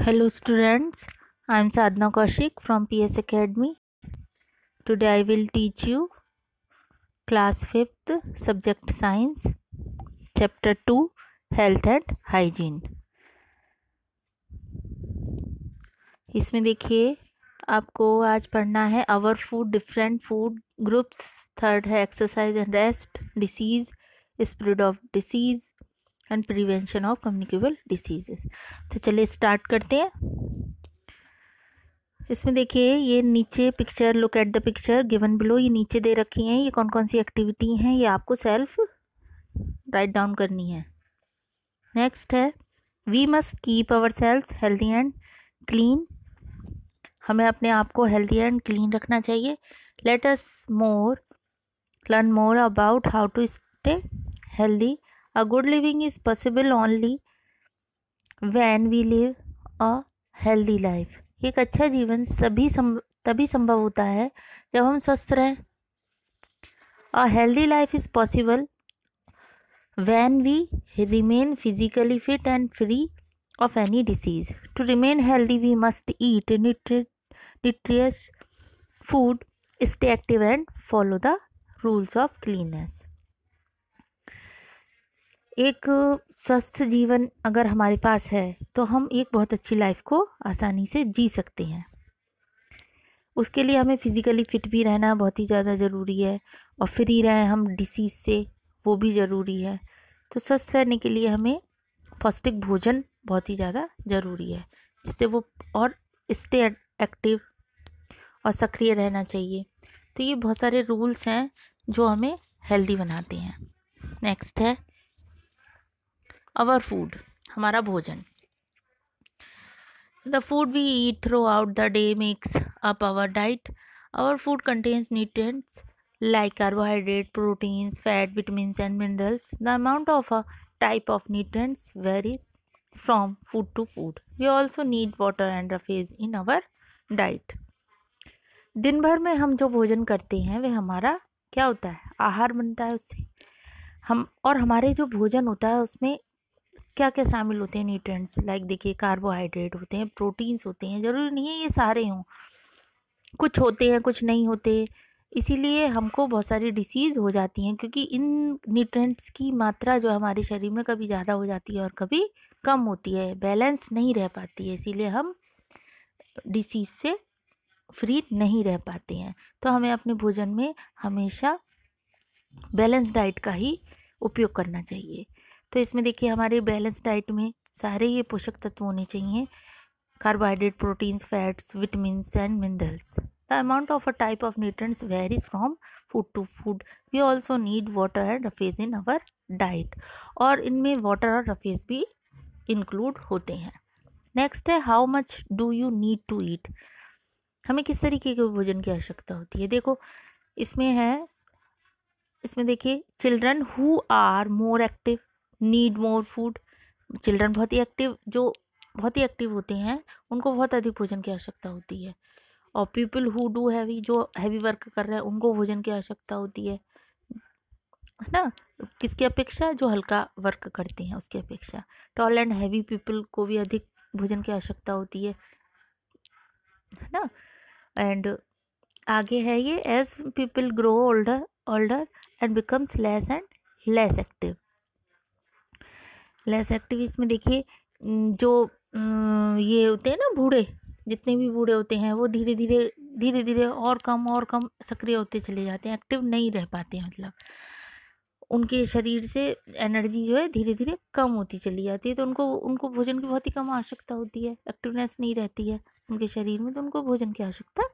hello students I am Sadhana Kaushik from P S Academy today I will teach you class fifth subject science chapter two health and hygiene इसमें देखिए आपको आज पढ़ना है our food different food groups third है exercise and rest disease spread of disease and prevention of communicable diseases तो चलिए start करते हैं इसमें देखिए ये नीचे picture look at the picture given below ये नीचे दे रखी हैं ये कौन कौन सी एक्टिविटी हैं ये आपको सेल्फ राइट डाउन करनी है नेक्स्ट है we must keep our cells healthy and clean हमें अपने आप को हेल्दी एंड क्लीन रखना चाहिए let us more learn more about how to stay healthy a good living is possible only when we live a healthy life एक अच्छा जीवन सभी सम, तभी संभव होता है जब हम स्वस्थ रहें a healthy life is possible when we remain physically fit and free of any disease to remain healthy we must eat nutritious food stay active and follow the rules of cleanness एक स्वस्थ जीवन अगर हमारे पास है तो हम एक बहुत अच्छी लाइफ को आसानी से जी सकते हैं उसके लिए हमें फ़िज़िकली फ़िट भी रहना बहुत ही ज़्यादा ज़रूरी है और फ्री रहें हम डिसीज़ से वो भी ज़रूरी है तो स्वस्थ रहने के लिए हमें पौष्टिक भोजन बहुत ही ज़्यादा ज़रूरी है जिससे वो और स्टे एक्टिव और सक्रिय रहना चाहिए तो ये बहुत सारे रूल्स हैं जो हमें हेल्दी बनाते हैं नेक्स्ट है आवर फूड हमारा भोजन the food we eat throughout the day makes up our diet our food contains nutrients like carbohydrate proteins fat vitamin and minerals the amount of a type of nutrients varies from food to food we also need water and roughage in our diet दिन भर में हम जो भोजन करते हैं वह हमारा क्या होता है आहार बनता है उससे हम और हमारे जो भोजन होता है उसमें क्या क्या शामिल होते हैं न्यूट्रेंट्स लाइक देखिए कार्बोहाइड्रेट होते हैं प्रोटीन्स होते हैं ज़रूरी नहीं है ये सारे हों कुछ होते हैं कुछ नहीं होते इसीलिए हमको बहुत सारी डिसीज़ हो जाती हैं क्योंकि इन न्यूट्रेंट्स की मात्रा जो हमारे शरीर में कभी ज़्यादा हो जाती है और कभी कम होती है बैलेंस नहीं रह पाती है इसीलिए हम डिसीज़ से फ्री नहीं रह पाते हैं तो हमें अपने भोजन में हमेशा बैलेंस डाइट का ही उपयोग करना चाहिए तो इसमें देखिए हमारे बैलेंस डाइट में सारे ये पोषक तत्व होने चाहिए carbohydrate proteins fats vitamin and minerals the amount of a type of nutrients varies from food to food we also need water and roughage in our diet और इनमें वाटर और रफेज भी इंक्लूड होते हैं नेक्स्ट है how much do you need to eat हमें किस तरीके के भोजन की आवश्यकता होती है देखो इसमें है इसमें देखिए children who are more active need more food children बहुत ही एक्टिव जो बहुत ही एक्टिव होते हैं उनको बहुत अधिक भोजन की आवश्यकता होती है और पीपल हु डू हैवी जो हैवी वर्क कर रहे हैं उनको भोजन की आवश्यकता होती है है ना किसकी अपेक्षा जो हल्का वर्क करते हैं उसकी अपेक्षा टॉल एंड हैवी पीपल को भी अधिक भोजन की आवश्यकता होती है है ना एंड आगे है ये as people grow older older and becomes less and less active less active इसमें देखिए जो ये होते हैं ना बूढ़े जितने भी बूढ़े होते हैं वो धीरे धीरे धीरे धीरे और कम और कम सक्रिय होते चले जाते हैं एक्टिव नहीं रह पाते हैं मतलब उनके शरीर से एनर्जी जो है धीरे धीरे कम होती चली जाती है तो उनको उनको भोजन की बहुत ही कम आवश्यकता होती है एक्टिवनेस नहीं रहती है उनके शरीर में तो उनको भोजन की आवश्यकता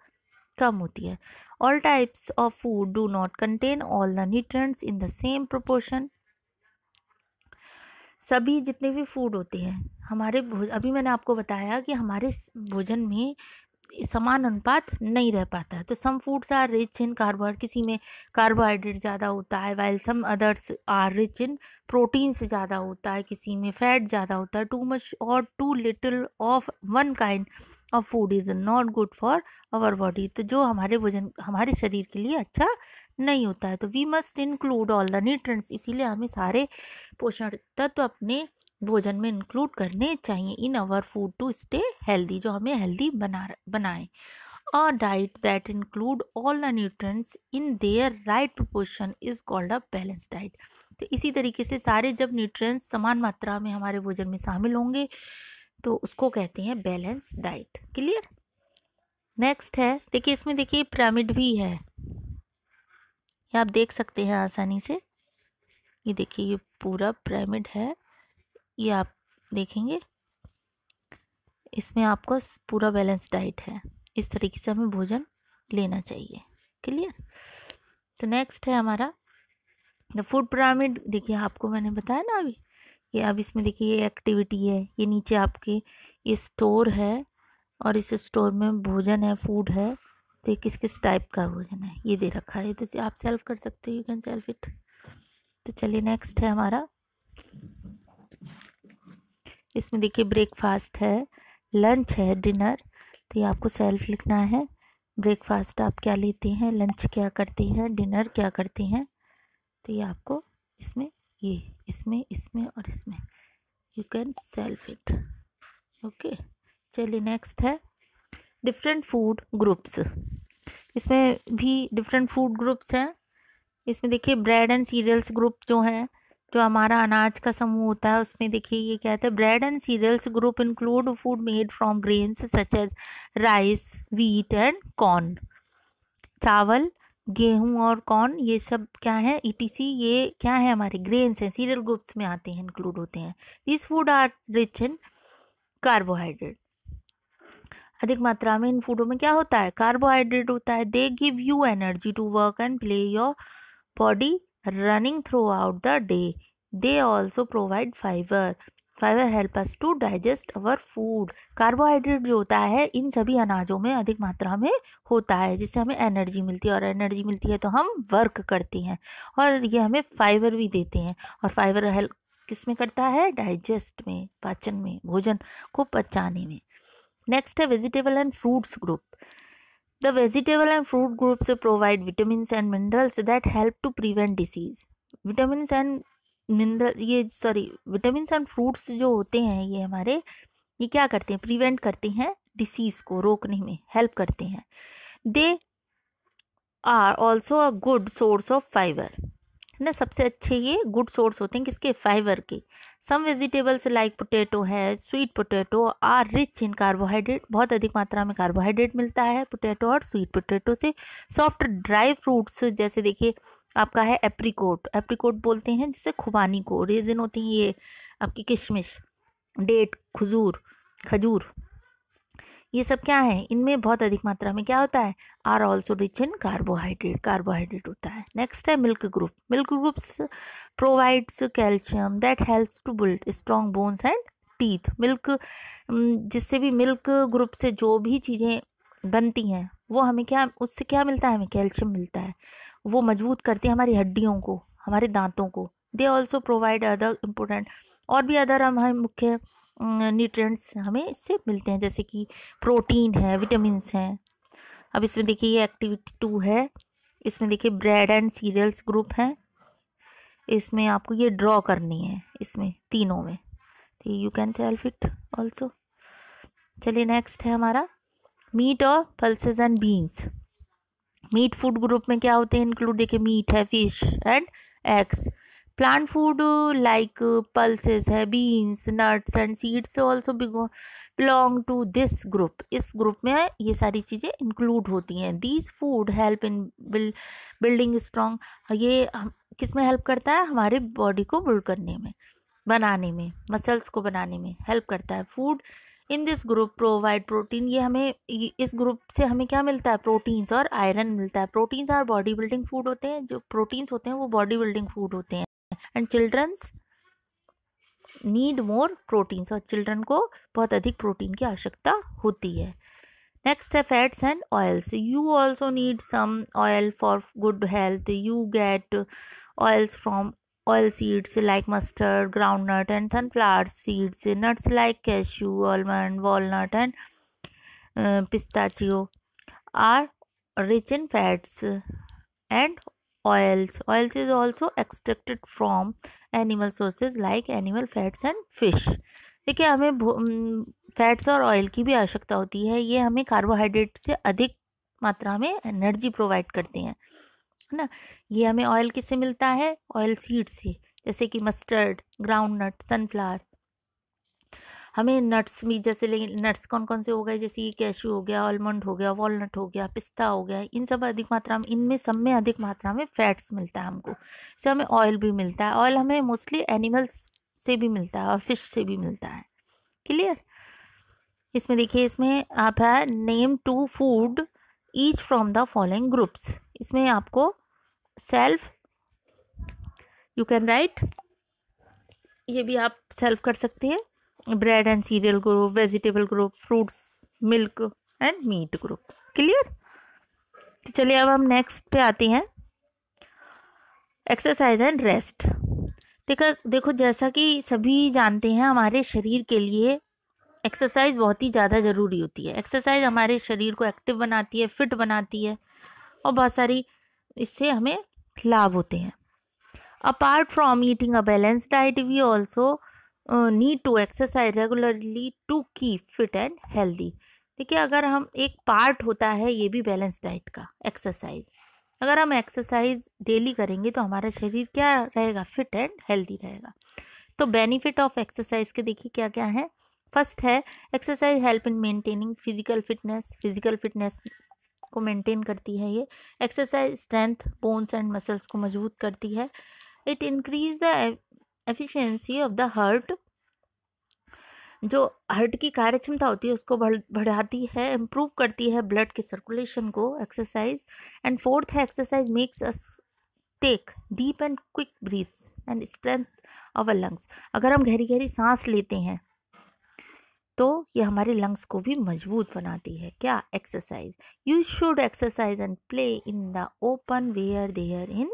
कम होती है all types of food do not contain all the nutrients in the same proportion सभी जितने भी फूड होते हैं हमारे भोज अभी मैंने आपको बताया कि हमारे भोजन में समान अनुपात नहीं रह पाता है तो some foods are rich in carbohydrate किसी में कार्बोहाइड्रेट ज़्यादा होता है while some others are rich in proteins ज़्यादा होता है किसी में फैट ज़्यादा होता है too much or too little of one kind of food is not good for our body तो जो हमारे भोजन हमारे शरीर के लिए अच्छा नहीं होता है तो we must include all the nutrients इसीलिए हमें सारे पोषण तत्व अपने भोजन में इंक्लूड करने चाहिए in our food to stay healthy जो हमें हेल्दी बना बनाए a diet that include all the nutrients in their right proportion is called a balance diet तो इसी तरीके से सारे जब न्यूट्रंट्स समान मात्रा में हमारे भोजन में शामिल होंगे तो उसको कहते हैं बैलेंस डाइट क्लियर नेक्स्ट है देखिए इसमें देखिए पिरामिड भी है ये आप देख सकते हैं आसानी से ये देखिए ये पूरा पिरामिड है ये आप देखेंगे इसमें आपका पूरा बैलेंस डाइट है इस तरीके से हमें भोजन लेना चाहिए क्लियर तो नेक्स्ट है हमारा द फूड पिरामिड देखिए आपको मैंने बताया ना अभी ये अब इसमें देखिए ये एक्टिविटी है ये नीचे आपके ये स्टोर है और इस स्टोर में भोजन है फूड है तो ये किस किस टाइप का भोजन है ये दे रखा है तो आप सेल्फ कर सकते हो यू कैन सेल्फ इट तो चलिए नेक्स्ट है हमारा इसमें देखिए ब्रेकफास्ट है लंच है डिनर तो ये आपको सेल्फ लिखना है ब्रेकफास्ट आप क्या लेते हैं लंच क्या करते हैं डिनर क्या करते हैं तो ये आपको इसमें ये इसमें इसमें और इसमें you can self it okay चलिए नेक्स्ट है डिफरेंट फूड ग्रुप्स इसमें भी डिफरेंट फूड ग्रुप्स हैं इसमें देखिए ब्रेड एंड सीरियल्स ग्रुप जो हैं जो हमारा अनाज का समूह होता है उसमें देखिए ये कहते हैं bread and cereals group include food made from grains such as rice wheat and corn चावल गेहूं और कॉर्न ये सब क्या है सी ये क्या है हमारे ग्रेन्स हैं सीरियल ग्रुप्स में आते हैं इंक्लूड होते हैं this food are rich in carbohydrate अधिक मात्रा में इन फूडों में क्या होता है कार्बोहाइड्रेट होता है they give you energy to work and play your body running throughout the day they also provide fibre fibre help us to digest our food carbohydrate जो होता है इन सभी अनाजों में अधिक मात्रा में होता है जिससे हमें एनर्जी मिलती है और एनर्जी मिलती है तो हम वर्क करते हैं और ये हमें फाइबर भी देते हैं और फाइबर हेल्प किस में करता है डाइजेस्ट में पाचन में भोजन को पचाने में नेक्स्ट है vegetable and fruits group the vegetable and fruit group से provide vitamin and minerals that help to prevent disease vitamin and mineral ये सॉरी विटामिन एंड फ्रूट्स जो होते हैं ये हमारे ये क्या करते हैं प्रिवेंट करते हैं डिसीज को रोकने में हेल्प करते हैं they are also a good source of fibre ना सबसे अच्छे ये गुड सोर्स होते हैं किसके फाइबर के सम वेजिटेबल्स लाइक पोटैटो है sweet potato are rich in carbohydrate बहुत अधिक मात्रा में कार्बोहाइड्रेट मिलता है पोटैटो और स्वीट पोटैटो से सॉफ्ट ड्राई फ्रूट्स जैसे देखिए आपका है एप्रीकोट एप्रीकोट बोलते हैं जिसे खुबानी को रेजिन होती है ये आपकी किशमिश डेट खजूर खजूर ये सब क्या है इनमें बहुत अधिक मात्रा में क्या होता है are also rich in carbohydrate carbohydrate होता है नेक्स्ट है milk group milk groups provides calcium that helps to build strong bones and teeth milk जिससे भी मिल्क ग्रुप से जो भी चीज़ें बनती हैं वो हमें क्या उससे क्या मिलता है हमें कैल्शियम मिलता है वो मजबूत करती है हमारी हड्डियों को हमारे दांतों को they also provide other important और भी अदर हम मुख्य न्यूट्रिएंट्स हमें इससे मिलते हैं जैसे कि प्रोटीन है विटामिन हैं अब इसमें देखिए ये एक्टिविटी टू है इसमें देखिए ब्रेड एंड सीरियल्स ग्रुप हैं इसमें आपको ये ड्रॉ करनी है इसमें तीनों में तो you can self it also चलिए नेक्स्ट है हमारा मीट और pulses and beans meat food group में क्या होते हैं इंक्लूड देखिए मीट है fish and eggs plant food like pulses है beans nuts and seeds also belong to this group इस ग्रुप में ये सारी चीज़ें इंक्लूड होती हैं this food help in building strong ये किस में हेल्प करता है हमारे बॉडी को बिल्ड करने में बनाने में मसल्स को बनाने में हेल्प करता है food in this group provide protein ये हमें इस ग्रुप से हमें क्या मिलता है प्रोटीन्स और आयरन मिलता है proteins are body building food होते हैं जो प्रोटीन्स होते हैं वो बॉडी बिल्डिंग फूड होते हैं and childrens need more protein और चिल्ड्रन को बहुत अधिक प्रोटीन की आवश्यकता होती है नेक्स्ट है fats and oils you also need some oil for good health you get oils from oil seeds like mustard groundnut and sunflower seeds nuts like cashew almond walnut and pistachio are rich in fats and oils oils is also extracted from animal sources like animal fats and fish देखिए हमें fats और oil की भी आवश्यकता होती है ये हमें कार्बोहाइड्रेट से अधिक मात्रा में एनर्जी प्रोवाइड करते हैं है ना ये हमें ऑयल किससे मिलता है ऑयल सीड से जैसे कि मस्टर्ड ग्राउंड नट सनफ्लावर हमें नट्स भी जैसे लेकिन नट्स कौन कौन से हो गए जैसे कि कैशू हो गया आलमंड हो गया वॉलनट हो गया पिस्ता हो गया इन सब अधिक मात्रा में इनमें सब में अधिक मात्रा में फैट्स मिलता है हमको इससे हमें ऑयल भी मिलता है ऑयल हमें मोस्टली एनिमल्स से भी मिलता है और फिश से भी मिलता है क्लियर इसमें देखिए इसमें आप है name two food each from the following groups इसमें आपको सेल्फ यू कैन राइट ये भी आप सेल्फ कर सकते हैं bread and cereal group vegetable group fruits milk and meat group clear तो चलिए अब हम नेक्स्ट पे आते हैं एक्सरसाइज एंड रेस्ट देखा देखो जैसा कि सभी जानते हैं हमारे शरीर के लिए एक्सरसाइज बहुत ही ज़्यादा ज़रूरी होती है एक्सरसाइज हमारे शरीर को एक्टिव बनाती है फिट बनाती है और बहुत सारी इससे हमें लाभ होते हैं apart from eating a balance diet we also need to exercise regularly to keep fit and healthy देखिए अगर हम एक पार्ट होता है ये भी बैलेंस डाइट का एक्सरसाइज अगर हम एक्सरसाइज डेली करेंगे तो हमारा शरीर क्या रहेगा फिट एंड हेल्दी रहेगा तो बेनिफिट ऑफ एक्सरसाइज के देखिए क्या क्या है फर्स्ट है exercise help in maintaining physical fitness physical fitness को मेंटेन करती है ये exercise strength bones and muscles को मजबूत करती है it increase the efficiency of the heart जो हर्ट की कार्य क्षमता होती है उसको बढ़ाती है इम्प्रूव करती है ब्लड के सर्कुलेशन को एक्सरसाइज एंड फोर्थ है exercise makes us take deep and quick breaths and strength of a lungs अगर हम गहरी गहरी सांस लेते हैं तो ये हमारे लंग्स को भी मजबूत बनाती है क्या exercise you should exercise and play in the open where there in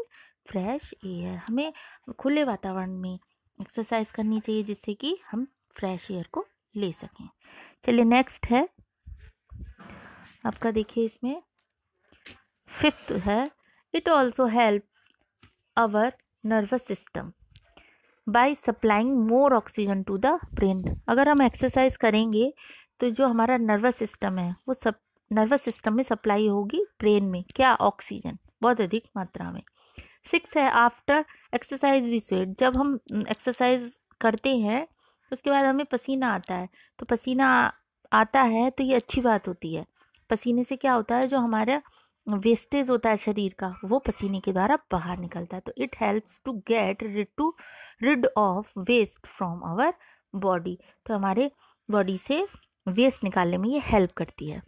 fresh air हमें खुले वातावरण में एक्सरसाइज करनी चाहिए जिससे कि हम फ्रेश एयर को ले सकें चलिए नेक्स्ट है आपका देखिए इसमें फिफ्थ है it also help our nervous system by supplying more oxygen to the brain अगर हम एक्सरसाइज करेंगे तो जो हमारा नर्वस सिस्टम है वो सब नर्वस सिस्टम में सप्लाई होगी ब्रेन में क्या ऑक्सीजन बहुत अधिक मात्रा में सिक्स है आफ्टर एक्सरसाइज वी स्वेट जब हम एक्सरसाइज करते हैं उसके बाद हमें पसीना आता है तो पसीना आता है तो ये अच्छी बात होती है पसीने से क्या होता है जो हमारा वेस्टेज होता है शरीर का वो पसीने के द्वारा बाहर निकलता है तो it helps to get rid to rid of waste from our body तो हमारे बॉडी से वेस्ट निकालने में ये हेल्प करती है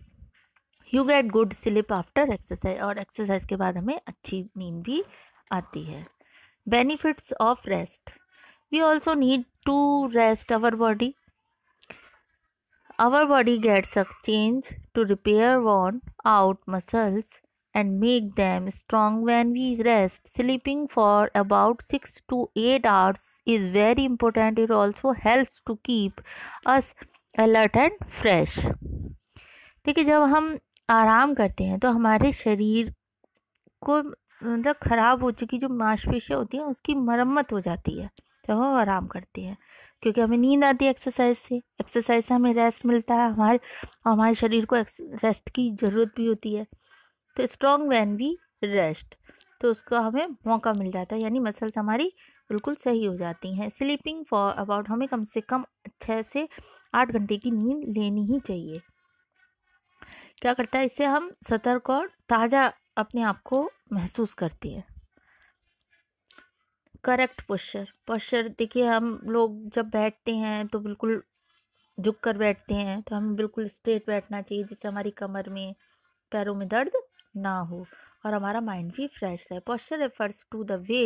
you get good sleep after exercise और एक्सरसाइज के बाद हमें अच्छी नींद भी आती है benefits of rest we also need to rest our body our body gets a change to repair worn out muscles and make them strong when we rest sleeping for about six to eight hours is very important it also helps to keep us alert and fresh देखिए जब हम आराम करते हैं तो हमारे शरीर को मतलब ख़राब हो चुकी जो मांसपेशियाँ होती हैं उसकी मरम्मत हो जाती है जब तो हम आराम करते हैं क्योंकि हमें नींद आती है एक्सरसाइज से एक्सरसाइज से हमें रेस्ट मिलता है हमारे हमारे शरीर को रेस्ट की ज़रूरत भी होती है तो स्ट्रॉन्ग वैन वी रेस्ट तो उसको हमें मौका मिल जाता है यानी मसल्स हमारी बिल्कुल सही हो जाती हैं स्लीपिंग फॉर अबाउट हमें कम से कम छः से आठ घंटे की नींद लेनी ही चाहिए क्या करता है इससे हम सतर्क और ताज़ा अपने आप को महसूस करती है करेक्ट पोस्चर पोस्चर देखिए हम लोग जब बैठते हैं तो बिल्कुल झुक कर बैठते हैं तो हमें बिल्कुल स्ट्रेट बैठना चाहिए जिससे हमारी कमर में पैरों में दर्द ना हो और हमारा माइंड भी फ्रेश रहे posture refers to the way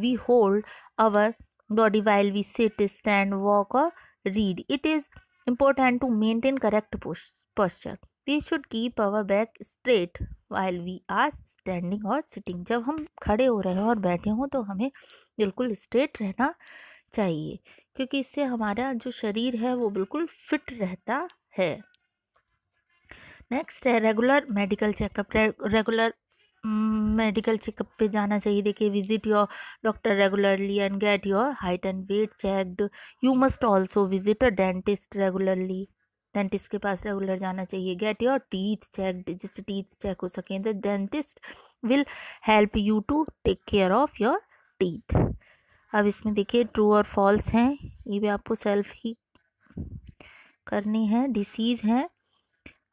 we hold our body while we sit stand walk or read it is important to maintain correct posture we should keep our back straight while we are standing or sitting जब हम खड़े हो रहे हो और बैठे हों तो हमें बिल्कुल स्ट्रेट रहना चाहिए क्योंकि इससे हमारा जो शरीर है वो बिल्कुल फिट रहता है नेक्स्ट है regular medical checkup regular medical checkup पे जाना चाहिए देखिए visit your doctor regularly and get your height and weight checked you must also visit a dentist regularly dentist के पास रेगुलर जाना चाहिए गेट योर टीथ चेक जिससे टीथ चेक हो सकें the dentist will help you to take care of your teeth अब इसमें देखिए ट्रू और फॉल्स हैं ये भी आपको सेल्फ ही करनी है डिसीज़ है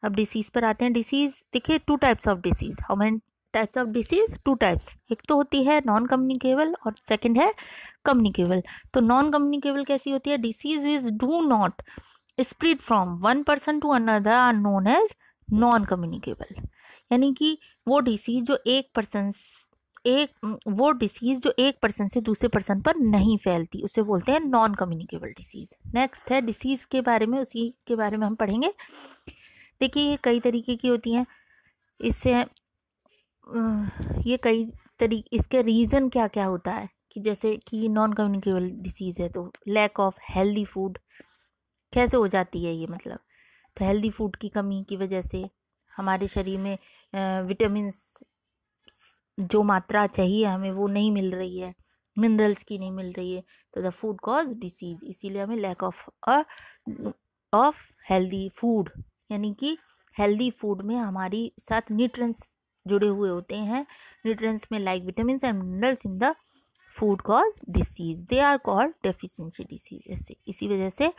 अब डिसीज़ पर आते हैं डिसीज़ देखिए two types of disease how many types of disease two types एक तो होती है नॉन कम्युनिकेबल और सेकंड है कम्युनिकेबल तो नॉन कम्युनिकेबल कैसी होती है disease is do not spread from one person to another are known as non communicable यानी कि वो डिसीज़ जो एक पर्सन एक वो डिसीज़ जो एक पर्सन से दूसरे पर्सन पर नहीं फैलती उसे बोलते हैं नॉन कम्युनिकेबल डिसीज़ नेक्स्ट है डिसीज़ के बारे में उसी के बारे में हम पढ़ेंगे देखिए ये कई तरीके की होती हैं इससे ये कई तरी इसके रीज़न क्या क्या होता है कि जैसे कि नॉन कम्युनिकेबल डिसीज़ है तो लैक ऑफ हेल्दी फूड कैसे हो जाती है ये मतलब तो हेल्दी फूड की कमी की वजह से हमारे शरीर में विटामिन जो मात्रा चाहिए हमें वो नहीं मिल रही है मिनरल्स की नहीं मिल रही है तो द फूड कॉज डिसीज इसीलिए हमें lack of of healthy food यानी कि हेल्दी फूड में हमारी साथ न्यूट्रंस जुड़े हुए होते हैं न्यूट्रंस में like vitamin and minerals in the food cause disease they are called deficiency disease ऐसे इसी वजह से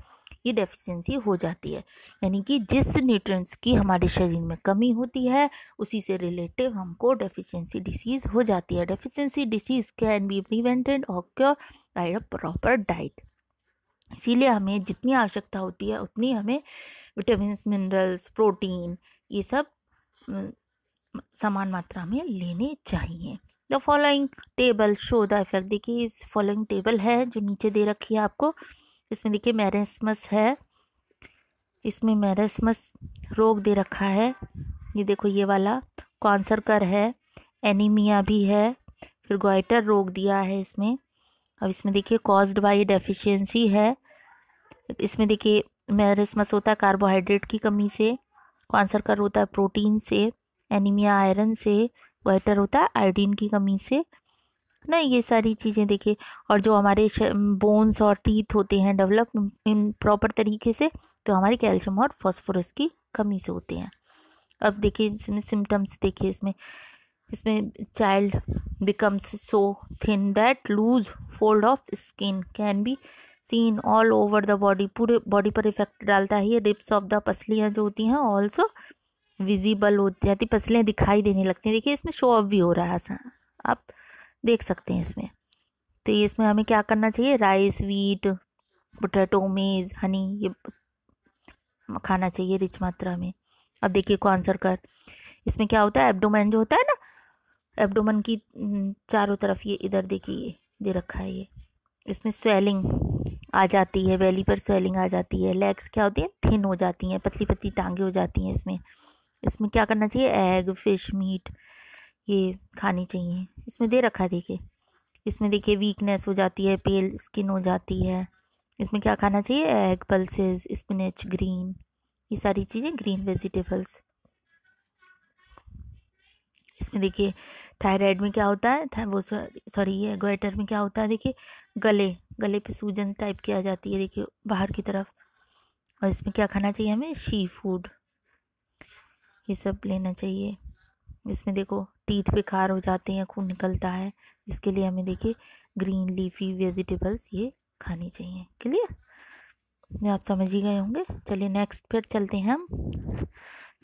ये डेफिशिएंसी हो जाती है यानी कि जिस न्यूट्रिएंट्स की हमारे शरीर में कमी होती है उसी से रिलेटिव हमको डेफिशिएंसी डिसीज़ हो जाती है deficiency disease can be prevented और cure by a proper diet इसीलिए हमें जितनी आवश्यकता होती है उतनी हमें विटामिन मिनरल्स प्रोटीन ये सब समान मात्रा में लेने चाहिए the following table show the effect देखिए इस फॉलोइंग टेबल है जो नीचे दे रखी है आपको इसमें देखिए मैरसमस है इसमें मैरसमस रोग दे रखा है ये देखो ये वाला कॉन्सर कर है एनीमिया भी है फिर गोइटर रोग दिया है इसमें अब इसमें देखिए कॉज्ड बाई डेफिशिएंसी है इसमें देखिए मैरसमस होता है कार्बोहाइड्रेट की कमी से कॉन्सर कर होता है प्रोटीन से एनीमिया आयरन से गोइटर होता है आयोडीन की कमी से ना ये सारी चीज़ें देखिए और जो हमारे बोन्स और टीथ होते हैं डेवलप इन प्रॉपर तरीके से तो हमारे कैल्शियम और फॉस्फोरस की कमी से होते हैं अब देखिए इसमें सिम्टम्स देखिए इसमें इसमें child becomes so thin that loose fold of skin can be seen all over the body पूरे बॉडी पर इफेक्ट डालता है ये डिप्स ऑफ द पसलियाँ जो होती हैं ऑल्सो विजिबल होती जाती पसलियाँ दिखाई देने लगती हैं देखिए इसमें शो ऑफ भी हो रहा है आप देख सकते हैं इसमें तो इसमें हमें क्या करना चाहिए राइस वीट पोटैटो मेज हनी ये खाना चाहिए रिच मात्रा में अब देखिए को आंसर कर इसमें क्या होता है एब्डोमेन जो होता है ना एबडोमन की हम्म, चारों तरफ ये इधर देखिए ये दे रखा है ये इसमें स्वेलिंग आ जाती है वैली पर स्वेलिंग आ जाती है लेग्स क्या होती हैं थिन हो जाती हैं पतली पतली टांगे हो जाती हैं इसमें इसमें क्या करना चाहिए एग फिश मीट ये खानी चाहिए इसमें दे रखा है देखिए इसमें देखिए वीकनेस हो जाती है पेल स्किन हो जाती है इसमें क्या खाना चाहिए एग पल्सेस स्पिनच ग्रीन ये सारी चीज़ें ग्रीन वेजिटेबल्स इसमें देखिए थायराइड में क्या होता है वो सॉरी ये गोइटर में क्या होता है देखिए गले गले पे सूजन टाइप की आ जाती है देखिए बाहर की तरफ और इसमें क्या खाना चाहिए हमें शी फूड ये सब लेना चाहिए इसमें देखो टीथ पे खार हो जाते हैं खून निकलता है इसके लिए हमें देखिए ग्रीन लीफी वेजिटेबल्स ये खानी चाहिए क्लियर आप समझ ही गए होंगे चलिए नेक्स्ट फिर चलते हैं हम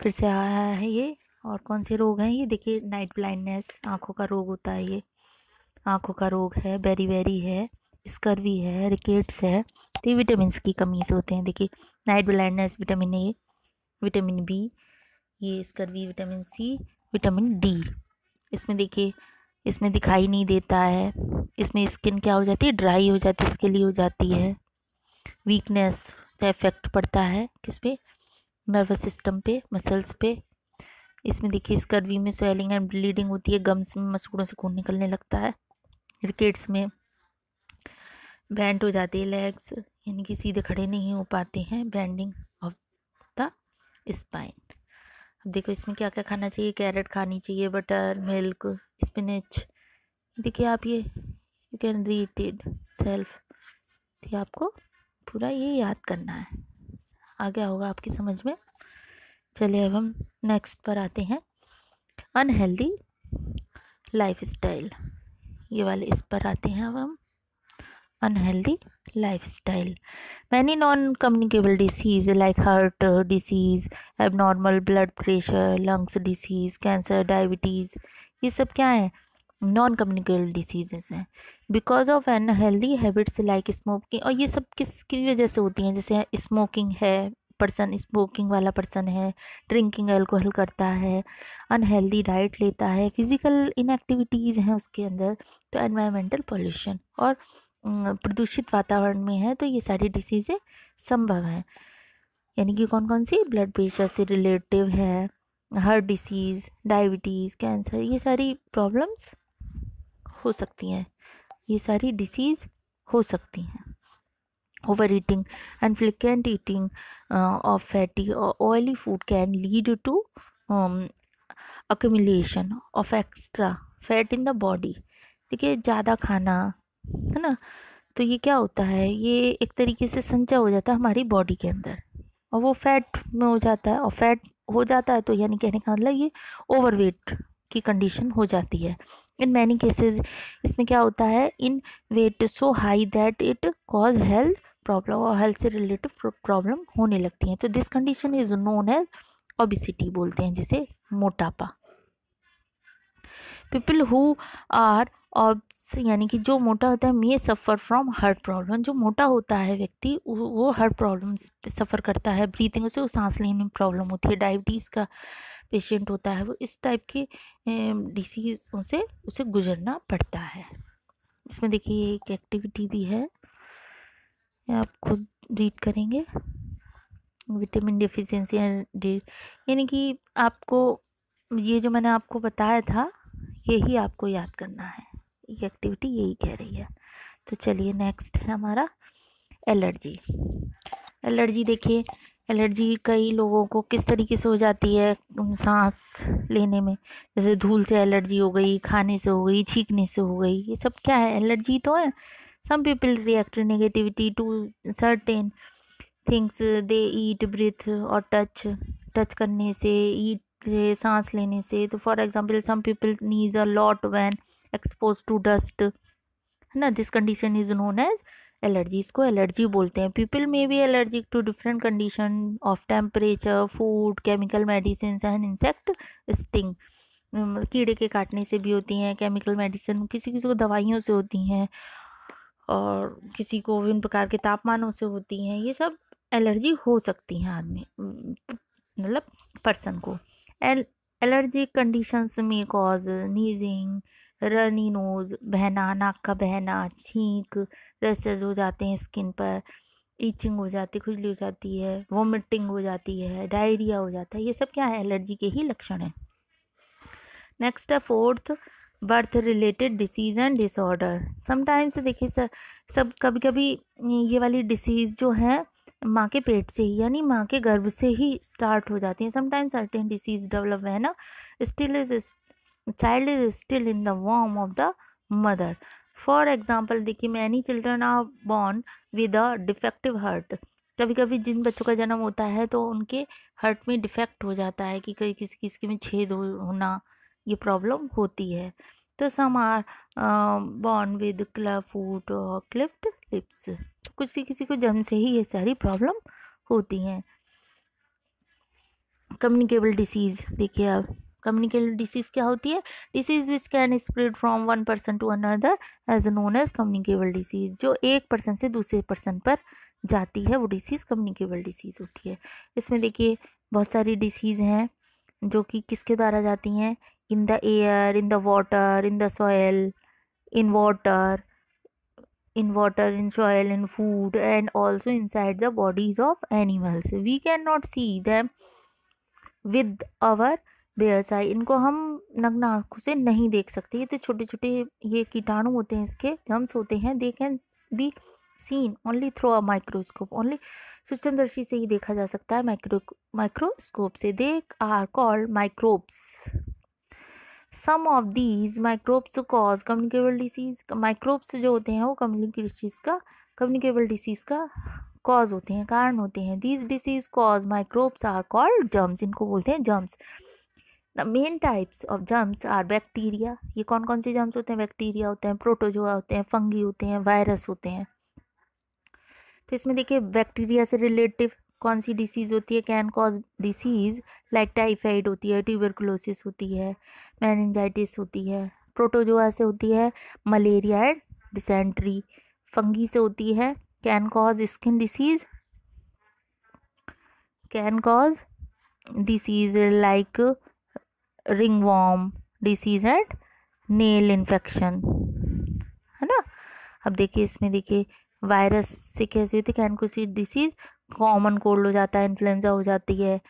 फिर से आया है ये और कौन से रोग हैं ये देखिए नाइट ब्लाइंडनेस आँखों का रोग होता है ये आँखों का रोग है बेरी बेरी है स्कर्वी है रिकेट्स है तो ये विटामिन की कमी से होते हैं देखिए night blindness vitamin A vitamin B ये scurvy vitamin C vitamin D इसमें देखिए इसमें दिखाई नहीं देता है इसमें स्किन क्या हो जाती है ड्राई हो जाती है स्किली हो जाती है वीकनेस का इफेक्ट पड़ता है किस पे नर्वस सिस्टम पे मसल्स पे इसमें देखिए स्कर्वी में स्वेलिंग एंड ब्लीडिंग होती है गम्स में मसूड़ों से खून निकलने लगता है रिकेट्स में बैंड हो जाते हैं लेग्स यानी कि सीधे खड़े नहीं हो पाते हैं बैंडिंग ऑफ द स्पाइन देखो इसमें क्या क्या खाना चाहिए कैरेट खानी चाहिए बटर मिल्क स्पिनच देखिए आप ये you can read itself तो आपको पूरा ये याद करना है आ गया होगा आपकी समझ में चलिए अब हम नेक्स्ट पर आते हैं अनहेल्दी लाइफ स्टाइल ये वाले इस पर आते हैं अब हम unhealthy lifestyle many non communicable disease like heart disease abnormal blood pressure lungs disease cancer diabetes ये सब क्या है नॉन कम्युनिकेबल डिसीजेस हैं because of unhealthy habits like smoking और ये सब किसकी वजह से होती हैं जैसे स्मोकिंग है पर्सन स्मोकिंग वाला पर्सन है ड्रिंकिंग एल्कोहल करता है अनहेल्दी डाइट लेता है फिज़िकल इनएक्टिविटीज़ हैं उसके अंदर तो एनवायरमेंटल पॉल्यूशन और प्रदूषित वातावरण में है तो ये सारी डिसीज़ें संभव हैं यानी कि कौन कौन सी ब्लड प्रेशर से रिलेटिव है हार्ट डिसीज़ डायबिटीज़ कैंसर ये सारी प्रॉब्लम्स हो सकती हैं ये सारी डिसीज़ हो सकती हैं overeating and frequent eating of fatty oily food can lead to accumulation of extra fat in the body देखिए ज़्यादा खाना है ना तो ये क्या होता है ये एक तरीके से संचय हो जाता है हमारी बॉडी के अंदर और वो फैट में हो जाता है और फैट हो जाता है तो यानी कहने का मतलब ये ओवरवेट की कंडीशन हो जाती है इन मैनी केसेस इसमें क्या होता है in weight so high that it cause health problem और हेल्थ से रिलेटेड प्रॉब्लम होने लगती हैं तो this condition is known as obesity बोलते हैं जिसे मोटापा पीपल हु आर ऑब्स यानी कि जो मोटा होता है may suffer from heart problem जो मोटा होता है व्यक्ति वो हार्ट प्रॉब्लम सफ़र करता है ब्रीथिंग उसे सांस लेने में प्रॉब्लम होती है डायबिटीज़ का पेशेंट होता है वो इस टाइप के डिसीज़ों से उसे गुजरना पड़ता है इसमें देखिए एक एक्टिविटी भी है आप खुद रीड करेंगे विटामिन डिफिशेंसी यानी कि आपको ये जो मैंने आपको बताया था यही आपको याद करना है ये एक्टिविटी यही कह रही है तो चलिए नेक्स्ट है हमारा एलर्जी एलर्जी देखिए एलर्जी कई लोगों को किस तरीके से हो जाती है सांस लेने में जैसे धूल से एलर्जी हो गई खाने से हो गई छींकने से हो गई ये सब क्या है एलर्जी तो है some people react negativity to certain things they eat breathe और टच टच करने से ईट सांस लेने से तो for example some people sneeze a lot when expose to dust है ना this condition is known as allergy इसको एलर्जी बोलते हैं people may be allergic to different condition of temperature food chemical medicine and insect sting कीड़े के काटने से भी होती हैं केमिकल मेडिसिन किसी किसी को दवाइयों से होती हैं और किसी को विभिन्न प्रकार के तापमानों से होती हैं ये सब एलर्जी हो सकती हैं आदमी मतलब पर्सन को एल एलर्जिक कंडीशंस में कॉज नीजिंग रनी नोज़ बहना नाक का बहना छींक रेसेज हो जाते हैं स्किन पर ईचिंग हो जाती खुजली हो जाती है वोमिटिंग हो जाती है डायरिया हो जाता है ये सब क्या है एलर्जी के ही लक्षण हैं नेक्स्ट है fourth birth related disease and disorder sometimes देखिए सर सब कभी कभी ये वाली डिसीज़ जो है माँ के पेट से ही यानी माँ के गर्भ से ही स्टार्ट हो जाती है समटाइम्स सर्टेन डिसीज़ डेवलप है ना still is child is still in the womb of the mother for example देखिए many children are born with a defective heart कभी कभी जिन बच्चों का जन्म होता है तो उनके हर्ट में डिफेक्ट हो जाता है कि कहीं किसी किसी में छेद होना ये प्रॉब्लम होती है तो सम आर बॉर्न विद क्ला फूट और क्लिफ्ट लिप्स किसी किसी को जन्म से ही ये सारी प्रॉब्लम होती हैं कम्युनिकेबल डिसीज़ देखिए आप कम्युनिकेबल डिसीज़ क्या होती है disease which can spread from one person to another as known as communicable disease जो एक पर्सन से दूसरे पर्सन पर जाती है वो डिसीज़ कम्युनिकेबल डिसीज़ होती है इसमें देखिए बहुत सारी डिसीज़ हैं जो कि किसके द्वारा जाती हैं in the air in the water in the soil in water in soil in food and also inside the bodies of animals we can not see them with our bare eyes इनको हम नग्न आँखों से नहीं देख सकते ये तो छोटे छोटे ये कीटाणु होते हैं इसके जम्स होते हैं they can be seen only through a microscope only सूक्ष्मदर्शी से ही देखा जा सकता है माइक्रो माइक्रोस्कोप से they are called microbes some of these microbes cause communicable disease microbes जो होते हैं वो कम्युनिकेबल का कम्युनिकेबल डिसीज का कॉज होते हैं कारण होते हैं these disease cause microbes are called germs इनको बोलते हैं germs the main types of germs are bacteria ये कौन कौन से जर्म्स होते हैं बैक्टीरिया होते हैं प्रोटोजोआ होते हैं फंगी होते हैं वायरस होते हैं तो इसमें देखिए बैक्टीरिया से रिलेटिव कौन सी डिसीज़ होती है can cause disease like typhoid होती है ट्यूबरकुलोसिस होती है मैनजाइटिस होती है प्रोटोजोआ से होती है मलेरिया एंड डिसेंट्री फंगी से होती है can cause skin disease can cause disease like ringworm disease and nail infection है ना अब देखिए इसमें देखिए वायरस से कैसे होती है सी डिसीज कॉमन कोल्ड हो जाता है इन्फ्लुएंजा हो जाती है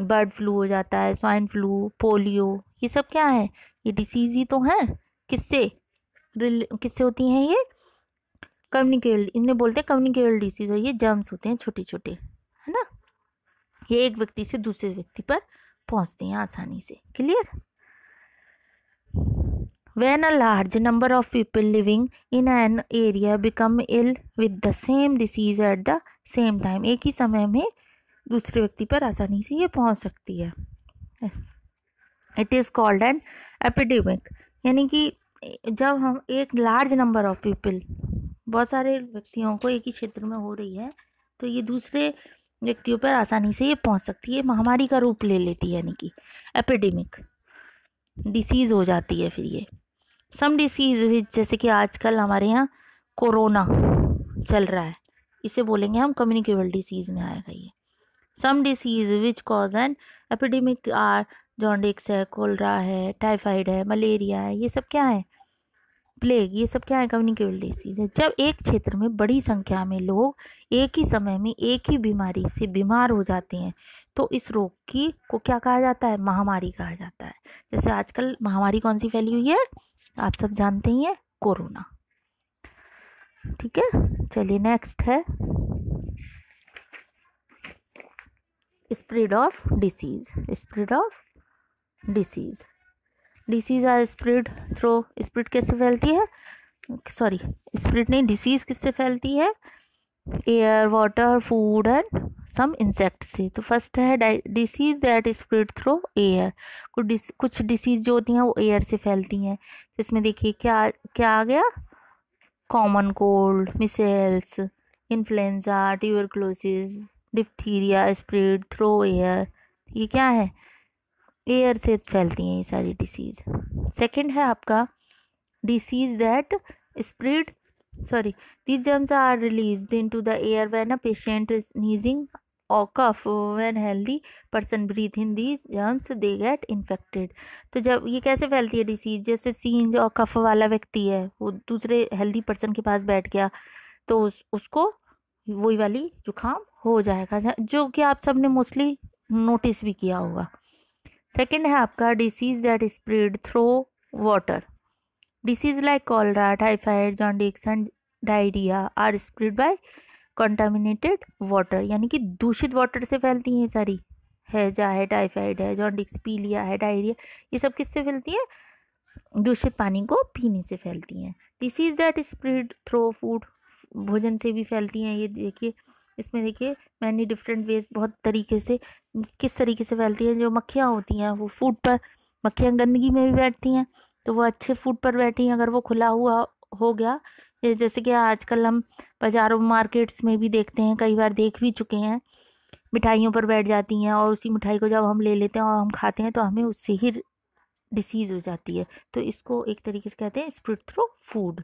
बर्ड फ्लू हो जाता है स्वाइन फ्लू पोलियो ये सब क्या है ये डिसीज ही तो हैं किससे किससे होती हैं ये कम्युनिकेबल इन्हें बोलते हैं कम्युनिकेबल डिसीज है ये जर्म्स होते हैं छोटे छोटे है ना ये एक व्यक्ति से दूसरे व्यक्ति पर पहुंचते हैं आसानी से clear when a large number of people living in an area become ill with the same disease at the same time एक ही समय में दूसरे व्यक्ति पर आसानी से ये पहुंच सकती है it is called an epidemic यानी कि जब हम एक लार्ज नंबर ऑफ पीपल बहुत सारे व्यक्तियों को एक ही क्षेत्र में हो रही है तो ये दूसरे व्यक्तियों पर आसानी से ये पहुंच सकती है महामारी का रूप ले लेती है यानी कि एपिडेमिक डिसीज़ हो जाती है फिर ये सम डिसीज़ जैसे कि आजकल हमारे यहाँ कोरोना चल रहा है इसे बोलेंगे हम कम्युनिकेबल डिसीज़ में आएगा ये some disease which cause an epidemic are jaundice है कोलरा है टाइफाइड है मलेरिया है ये सब क्या है प्लेग ये सब क्या है कम्युनिकेबल डिसीज़ है जब एक क्षेत्र में बड़ी संख्या में लोग एक ही समय में एक ही बीमारी से बीमार हो जाते हैं तो इस रोग की को क्या कहा जाता है महामारी कहा जाता है जैसे आजकल महामारी कौन सी फैली हुई है आप सब जानते ही हैं कोरोना ठीक है चलिए नेक्स्ट है spread of disease spread of disease disease are spread through spread कैसे फैलती है सॉरी स्प्रिड नहीं डिसीज़ किससे फैलती है air water food and some insect से तो फर्स्ट है disease that spread through air कुछ कुछ डिसीज जो होती हैं वो एयर से फैलती हैं इसमें देखिए क्या क्या आ गया common cold measles influenza tuberculosis diphtheria spread through air ये क्या है एयर से फैलती हैं ये सारी डिसीज़ सेकंड है आपका disease that spread sorry these germs are release into the air when a patient is sneezing or cough when healthy person breathe these germs they they infected तो जब ये कैसे फैलती है डिसीज जैसे सींज और कफ वाला व्यक्ति है वो दूसरे हेल्दी पर्सन के पास बैठ गया तो उस उसको वही वाली जुकाम हो जाएगा जो कि आप सब ने मोस्टली नोटिस भी किया होगा सेकेंड है आपका disease that spread through water disease like cholera typhoid jaundice and diarrhoea are spread by contaminated water यानी कि दूषित वाटर से फैलती हैं सारी हैजा है टाइफाइड है जॉन्डिक्स पीलिया है डायरिया ये सब किससे फैलती हैं दूषित पानी को पीने से फैलती हैं disease that spread through food भोजन से भी फैलती हैं ये देखिए इसमें देखिए मैनी डिफरेंट वेज बहुत तरीके से किस तरीके से फैलती हैं जो मक्खियाँ होती हैं वो फूड पर मक्खियाँ गंदगी में भी बैठती हैं तो वो अच्छे फूड पर बैठी हैं अगर वो खुला हुआ हो गया जैसे कि आजकल हम बाज़ारों मार्केट्स में भी देखते हैं कई बार देख भी चुके हैं मिठाइयों पर बैठ जाती हैं और उसी मिठाई को जब हम ले लेते हैं और हम खाते हैं तो हमें उससे ही डिसीज़ हो जाती है तो इसको एक तरीके से कहते हैं स्प्रिट थ्रू फूड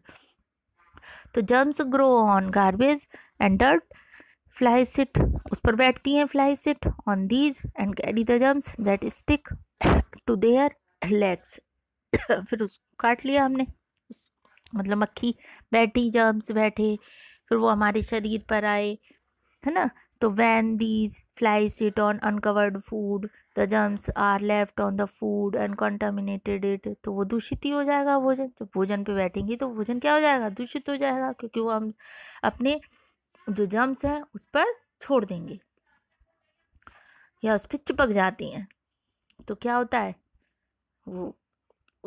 तो germs grow on garbage and dirt fly sit उस पर बैठती हैं fly sit on these and carry the germs that stick to their legs फिर उस काट लिया हमने मतलब मक्खी बैठी जम्स बैठे फिर वो हमारे शरीर पर आए है ना तो when these fly sit on uncovered food the germs are left on the food and contaminated it तो वो दूषित ही हो जाएगा भोजन जब भोजन पे बैठेंगी तो भोजन क्या हो जाएगा दूषित हो जाएगा क्योंकि वो हम अपने जो जम्स हैं उस पर छोड़ देंगे या उस पर चिपक जाती हैं तो क्या होता है वो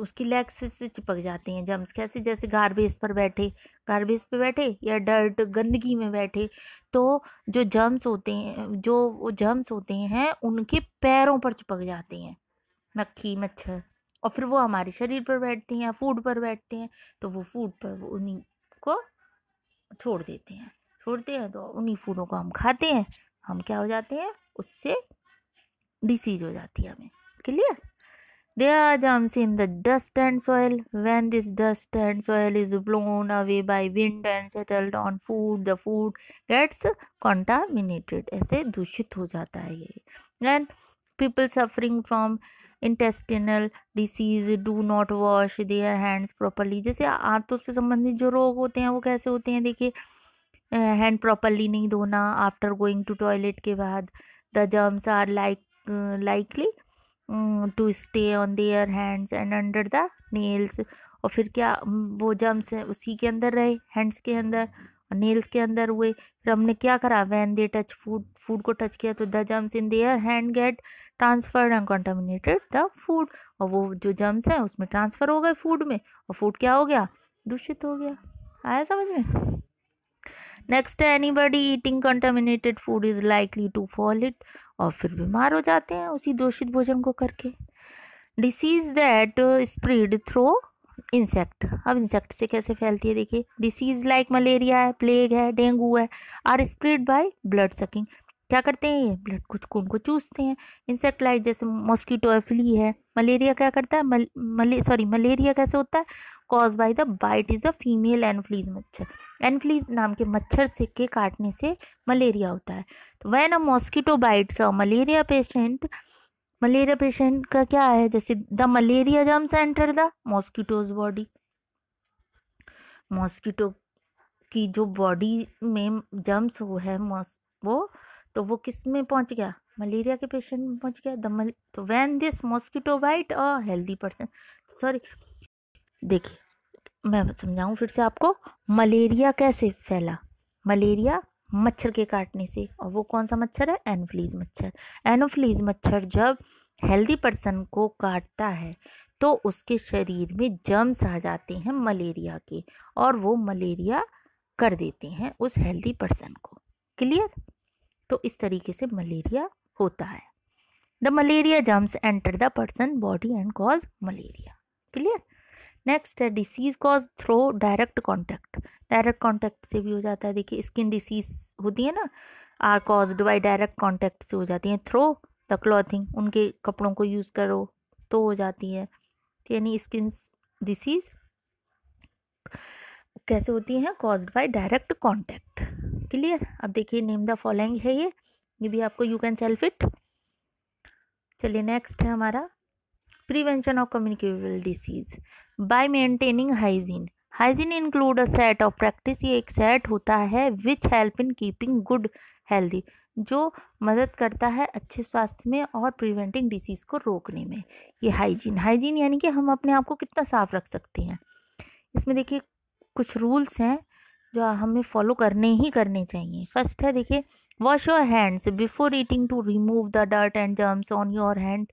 उसकी लेग्स से चिपक जाती हैं जम्स कैसे जैसे गारबेज पर बैठे गारबेज पर बैठे या डर्ट गंदगी में बैठे तो जो जम्स होते हैं जो वो जम्स होते हैं उनके पैरों पर चिपक जाते हैं मक्खी मच्छर और फिर वो हमारे शरीर पर बैठते हैं फूड पर बैठते हैं तो वो फूड पर वो उन्हीं को छोड़ देते हैं छोड़ते हैं तो उन्हीं फूलों को हम खाते हैं हम क्या हो जाते हैं उससे डिसीज हो जाती है हमें clear they are germs in the dust and soil when this dust and soil is blown away by wind and settled on food the food gets contaminated ऐसे दूषित हो जाता है ये and people suffering from intestinal disease do not wash their hands properly जैसे हाथों से संबंधित जो रोग होते हैं वो कैसे होते हैं देखिए हैंड प्रॉपरली नहीं धोना आफ्टर गोइंग टू टॉयलेट के बाद the germs are like likely to stay on their hands and under the nails और फिर क्या वो जम्स उसी के अंदर रहे हैंड्स के अंदर और नेल्स के अंदर हुए फिर हमने क्या करा when they touch food food को टच किया तो the germs in their hand get transferred and contaminated the food और वो जो जम्स हैं उसमें ट्रांसफ़र हो गए फूड में और फूड क्या हो गया दूषित हो गया आया समझ में नेक्स्ट है anybody eating contaminated food is likely to fall ill और फिर बीमार हो जाते हैं उसी दूषित भोजन को करके disease that spread through insect अब इंसेक्ट से कैसे फैलती है देखिए डिसीज़ लाइक मलेरिया है प्लेग है डेंगू है are spread by blood sucking क्या करते हैं ये ब्लड कुछ खून को चूसते हैं इंसेक्ट लाइक जैसे मॉस्किटो एफली e है मलेरिया क्या करता है मल, मले सॉरी मलेरिया कैसे होता है cause by the bite is the female Anopheles मच्छर एनफ्लीज नाम के मच्छर से के काटने से मलेरिया होता है तो when a mosquito bites a malaria patient malaria patient का क्या है जैसे the malaria germs enter the mosquito's body mosquito की जो बॉडी में जम्स वो है वो तो वो किस में पहुंच गया मलेरिया के पेशेंट में पहुंच गया द तो when this mosquito bite a healthy person sorry देखिए मैं समझाऊँ फिर से आपको मलेरिया कैसे फैला मलेरिया मच्छर के काटने से और वो कौन सा मच्छर है एनोफिलीज मच्छर एनोफिलीज मच्छर जब हेल्दी पर्सन को काटता है तो उसके शरीर में जर्म्स आ जाते हैं मलेरिया के और वो मलेरिया कर देते हैं उस हेल्दी पर्सन को क्लियर तो इस तरीके से मलेरिया होता है the malaria germs enter the person body and cause malaria clear next है disease cause through direct contact direct contact से भी हो जाता है देखिए स्किन डिसीज़ होती है ना are caused by direct contact से हो जाती है थ्रो द क्लॉथिंग उनके कपड़ों को यूज़ करो तो हो जाती है तो यानी स्किन डिसीज़ कैसे होती है caused by direct contact clear अब देखिए नेम द फॉलोइंग है ये ये भी आपको यू कैन सेल्फ इट चलिए नेक्स्ट है हमारा prevention of communicable disease by maintaining hygiene hygiene include a set of practice ये एक सेट होता है which help in keeping good healthy जो मदद करता है अच्छे स्वास्थ्य में और प्रिवेंटिंग डिसीज़ को रोकने में ये हाइजीन हाइजीन यानी कि हम अपने आप को कितना साफ़ रख सकते हैं इसमें देखिए कुछ रूल्स हैं जो हमें फॉलो करने ही करने चाहिए फर्स्ट है देखिए wash your hands before eating to remove the dirt and germs on your hand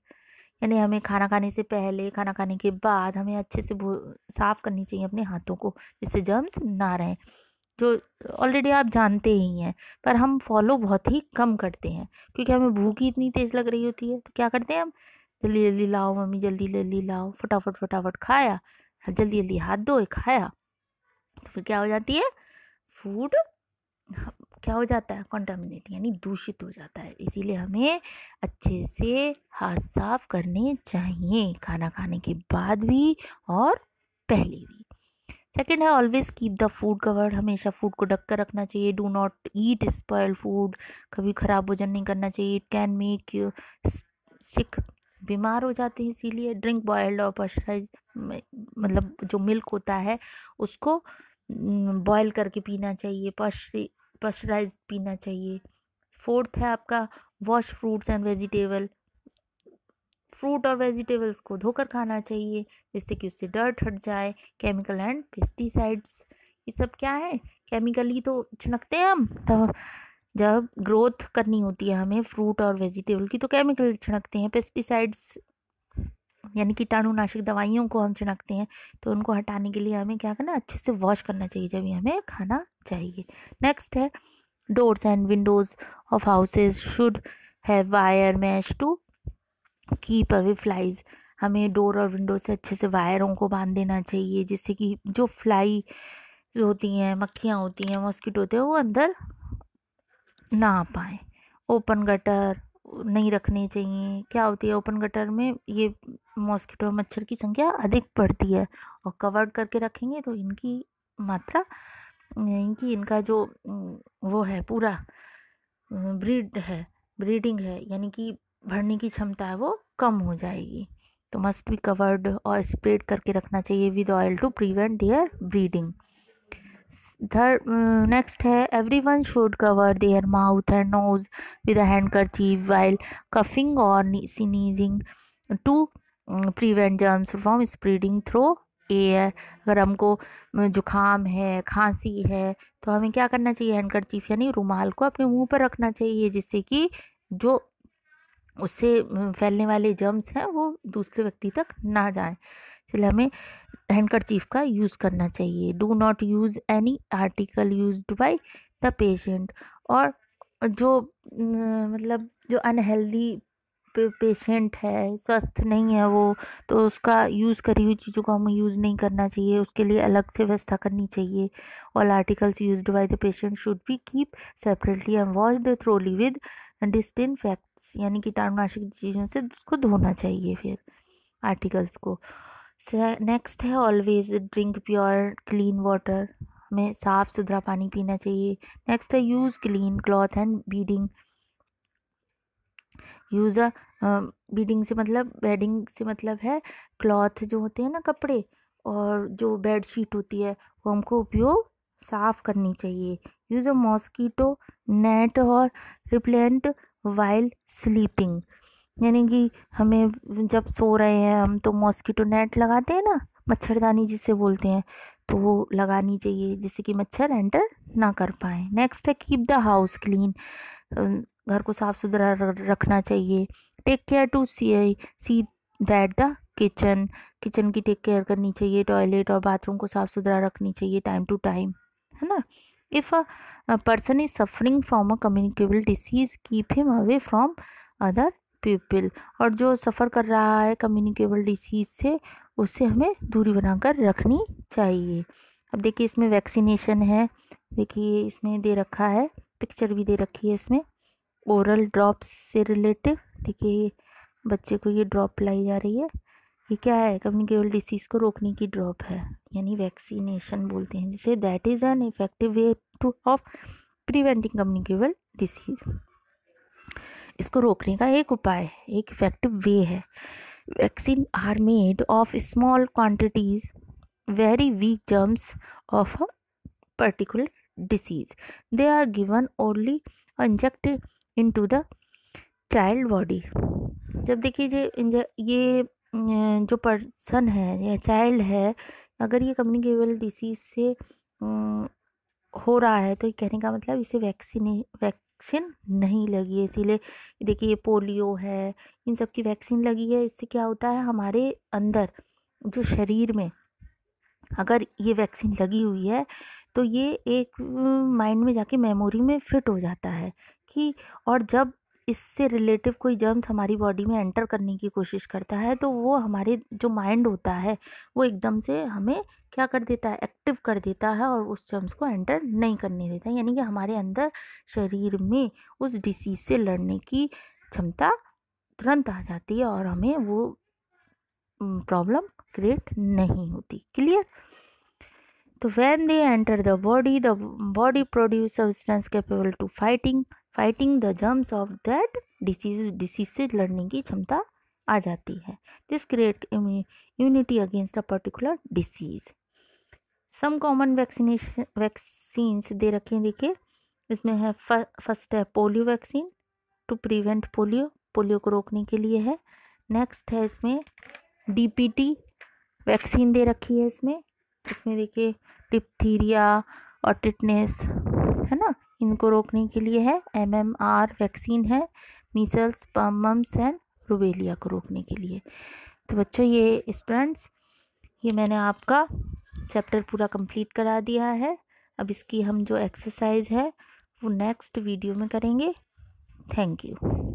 यानी हमें खाना खाने से पहले खाना खाने के बाद हमें अच्छे से साफ़ करनी चाहिए अपने हाथों को जिससे जर्म्स ना रहें जो ऑलरेडी आप जानते ही हैं पर हम फॉलो बहुत ही कम करते हैं क्योंकि हमें भूख ही इतनी तेज़ लग रही होती है तो क्या करते हैं हम जल्दी जल्दी लाओ मम्मी जल्दी जल्दी लाओ फटाफट फटाफट खाया जल्दी जल्दी हाथ धोए खाया तो फिर क्या हो जाती है फूड क्या हो जाता है कॉन्टामिनेट यानी दूषित हो जाता है इसीलिए हमें अच्छे से हाथ साफ करने चाहिए खाना खाने के बाद भी और पहले भी सेकेंड है always keep the food covered हमेशा फूड को ढक कर रखना चाहिए do not eat spoil food कभी ख़राब भोजन नहीं करना चाहिए it can make you sick बीमार हो जाते हैं इसीलिए ड्रिंक बॉयल्ड और पॉस्चराइज मतलब जो मिल्क होता है उसको बॉयल करके पीना चाहिए पॉस्चरी पस्चराइज पीना चाहिए फोर्थ है आपका wash fruits and vegetable fruit और वेजिटेबल्स को धोकर खाना चाहिए जिससे कि उससे डर्ट हट जाए केमिकल एंड पेस्टिसाइड्स ये सब क्या है केमिकली तो छिड़कते हैं हम तो जब ग्रोथ करनी होती है हमें फ्रूट और वेजिटेबल की तो केमिकल छिड़कते हैं पेस्टिसाइड्स यानी कीटाणुनाशक दवाइयों को हम छिड़कते हैं तो उनको हटाने के लिए हमें क्या करना अच्छे से वॉश करना चाहिए जब हमें खाना चाहिए नेक्स्ट है doors and windows of houses should है wire mesh to keep away flies हमें डोर और विंडो से अच्छे से वायरों को बांध देना चाहिए जिससे कि जो फ्लाई होती हैं मक्खियाँ होती हैं मॉस्किटो होते हैं वो अंदर ना आ पाए ओपन गटर नहीं रखने चाहिए क्या होती है ओपन गटर में ये मॉस्किटो मच्छर की संख्या अधिक बढ़ती है और कवर्ड करके रखेंगे तो इनकी मात्रा कि इनका जो वो है पूरा ब्रीड है ब्रीडिंग है यानी कि भरने की क्षमता है वो कम हो जाएगी तो मस्ट बी कवर्ड और स्प्रेड करके रखना चाहिए with oil to prevent their breeding third next है every one should cover their mouth and nose with handkerchief while coughing और sneezing to prevent germs from spreading through air अगर हमको जुखाम है खांसी है तो हमें क्या करना चाहिए हैंडकरचीफ यानी रुमाल को अपने मुंह पर रखना चाहिए जिससे कि जो उससे फैलने वाले जर्म्स हैं वो दूसरे व्यक्ति तक ना जाए इसलिए हमें हैंडकरचीफ का यूज़ करना चाहिए do not use any article use by the patient और जो न, मतलब जो अनहेल्दी पेशेंट है स्वस्थ नहीं है वो तो उसका यूज़ करी हुई चीज़ों को हमें यूज़ नहीं करना चाहिए उसके लिए अलग से व्यवस्था करनी चाहिए all articles use by the patient should be keep separately and wash the thoroughly with facts यानी कीटाणुनाशक चीज़ों से उसको धोना चाहिए फिर आर्टिकल्स को नेक्स्ट है always drink pure clean water हमें साफ़ सुथरा पानी पीना चाहिए नेक्स्ट है use clean cloth and bedding use a bedding से मतलब बेडिंग से मतलब है क्लॉथ जो होते हैं ना कपड़े और जो बेड शीट होती है वो हमको उपयोग साफ़ करनी चाहिए यूज़ अ मॉस्कीटो नेट और रिप्लेंट वाइल स्लीपिंग यानी कि हमें जब सो रहे हैं हम तो मॉस्कीटो नेट लगाते हैं ना मच्छरदानी जिसे बोलते हैं तो वो लगानी चाहिए जिससे कि मच्छर एंटर ना कर पाए नेक्स्ट है कीप द हाउस क्लीन घर को साफ़ सुथरा रखना चाहिए take care to see see that the kitchen kitchen की टेक केयर करनी चाहिए टॉयलेट और बाथरूम को साफ़ सुथरा रखनी चाहिए टाइम टू टाइम है ना if a person is suffering from a communicable disease keep him away from other people और जो सफ़र कर रहा है कम्युनिकेबल डिसीज़ से उससे हमें दूरी बनाकर रखनी चाहिए अब देखिए इसमें वैक्सीनेशन है देखिए इसमें दे रखा है पिक्चर भी दे रखी है इसमें ओरल ड्रॉप्स से रिलेटिव देखिए ये बच्चे को ये ड्रॉप लाई जा रही है ये क्या है कम्युनिकेबल डिसीज़ को रोकने की ड्रॉप है यानी वैक्सीनेशन बोलते हैं जिसे that is an effective way to of preventing communicable disease इसको रोकने का एक उपाय है एक इफेक्टिव वे है vaccine are made of small quantities very weak germs of particular particular they are given only only into the child body जब देखिए ये अं, जो पर्सन है या चाइल्ड है अगर ये कम्युनिकेबल डिसीज़ से अं, हो रहा है तो ये कहने का मतलब इसे वैक्सीने वैक्सीन नहीं लगी है इसीलिए देखिए पोलियो है इन सब की वैक्सीन लगी है इससे क्या होता है हमारे अंदर जो शरीर में अगर ये वैक्सीन लगी हुई है तो ये एक माइंड अं, में जाके मेमोरी में फिट हो जाता है कि और जब इससे रिलेटिव कोई जर्म्स हमारी बॉडी में एंटर करने की कोशिश करता है तो वो हमारे जो माइंड होता है वो एकदम से हमें क्या कर देता है एक्टिव कर देता है और उस जर्म्स को एंटर नहीं करने देता यानी कि हमारे अंदर शरीर में उस डिसीज़ से लड़ने की क्षमता तुरंत आ जाती है और हमें वो प्रॉब्लम क्रिएट नहीं होती क्लियर तो when they enter the body the body produce substance capable to fighting fighting the germs of that disease disease से लड़ने की क्षमता आ जाती है this create immunity against a particular disease some common vaccination vaccines दे रखे हैं देखिए इसमें है फर्स्ट है polio vaccine to prevent polio polio को रोकने के लिए है नेक्स्ट है इसमें डीपीटी वैक्सीन दे रखी है इसमें इसमें देखिए डिप्थीरिया और टिटनेस है ना इनको रोकने के लिए है एमएमआर वैक्सीन है मीसल्स पम्स एंड रुबेलिया को रोकने के लिए तो बच्चों ये स्टूडेंट्स ये मैंने आपका चैप्टर पूरा कंप्लीट करा दिया है अब इसकी हम जो एक्सरसाइज है वो नेक्स्ट वीडियो में करेंगे थैंक यू